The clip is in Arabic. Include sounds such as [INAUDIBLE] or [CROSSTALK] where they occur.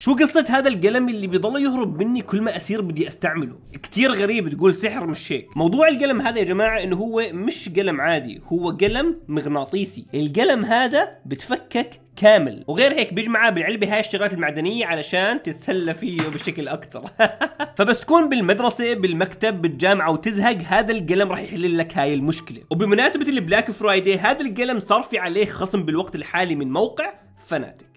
شو قصة هذا القلم اللي بيضل يهرب مني كل ما أسير بدي أستعمله؟ كتير غريب تقول سحر مش هيك، موضوع القلم هذا يا جماعة إنه هو مش قلم عادي، هو قلم مغناطيسي، القلم هذا بتفكك كامل وغير هيك بيجمعها بالعلبة هاي الشغلات المعدنية علشان تتسلى فيه بشكل أكثر [LAUGHS] فبس تكون بالمدرسة بالمكتب بالجامعة وتزهق هذا القلم رح يحل لك هاي المشكلة وبمناسبة البلاك فرايدي هذا القلم صار في عليه خصم بالوقت الحالي من موقع فناتك